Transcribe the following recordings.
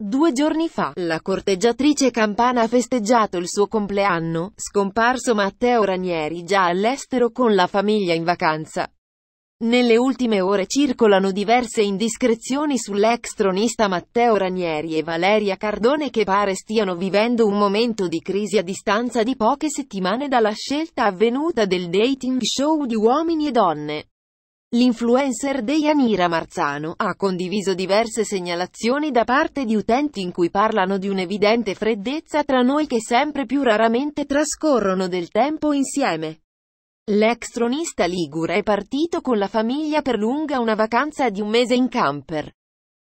Due giorni fa, la corteggiatrice campana ha festeggiato il suo compleanno, scomparso Matteo Ranieri già all'estero con la famiglia in vacanza. Nelle ultime ore circolano diverse indiscrezioni sull'ex tronista Matteo Ranieri e Valeria Cardone che pare stiano vivendo un momento di crisi a distanza di poche settimane dalla scelta avvenuta del dating show di uomini e donne. L'influencer Deianira Marzano ha condiviso diverse segnalazioni da parte di utenti in cui parlano di un'evidente freddezza tra noi che sempre più raramente trascorrono del tempo insieme. L'ex tronista Ligure è partito con la famiglia per lunga una vacanza di un mese in camper.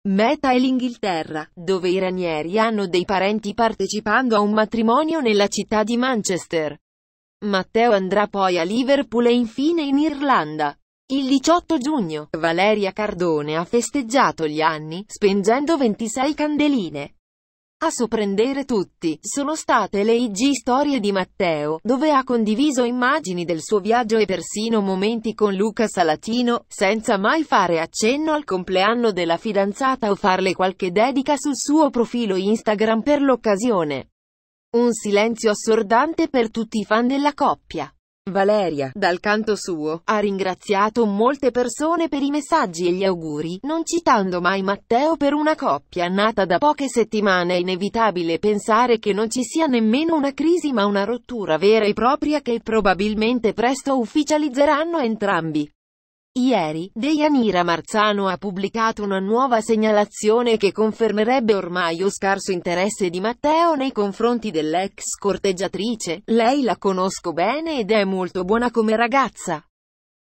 Meta è l'Inghilterra, dove i ranieri hanno dei parenti partecipando a un matrimonio nella città di Manchester. Matteo andrà poi a Liverpool e infine in Irlanda. Il 18 giugno, Valeria Cardone ha festeggiato gli anni, spengendo 26 candeline. A sorprendere tutti, sono state le IG Storie di Matteo, dove ha condiviso immagini del suo viaggio e persino momenti con Luca Salatino, senza mai fare accenno al compleanno della fidanzata o farle qualche dedica sul suo profilo Instagram per l'occasione. Un silenzio assordante per tutti i fan della coppia. Valeria, dal canto suo, ha ringraziato molte persone per i messaggi e gli auguri, non citando mai Matteo per una coppia nata da poche settimane. È inevitabile pensare che non ci sia nemmeno una crisi ma una rottura vera e propria che probabilmente presto ufficializzeranno entrambi. Ieri, Deianira Marzano ha pubblicato una nuova segnalazione che confermerebbe ormai lo scarso interesse di Matteo nei confronti dell'ex corteggiatrice. Lei la conosco bene ed è molto buona come ragazza.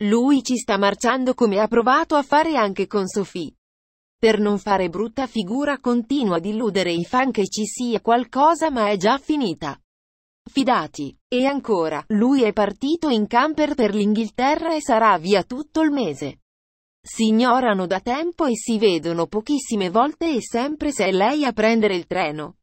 Lui ci sta marciando come ha provato a fare anche con Sophie. Per non fare brutta figura continua ad illudere i fan che ci sia qualcosa ma è già finita fidati. E ancora, lui è partito in camper per l'Inghilterra e sarà via tutto il mese. Si ignorano da tempo e si vedono pochissime volte e sempre se è lei a prendere il treno.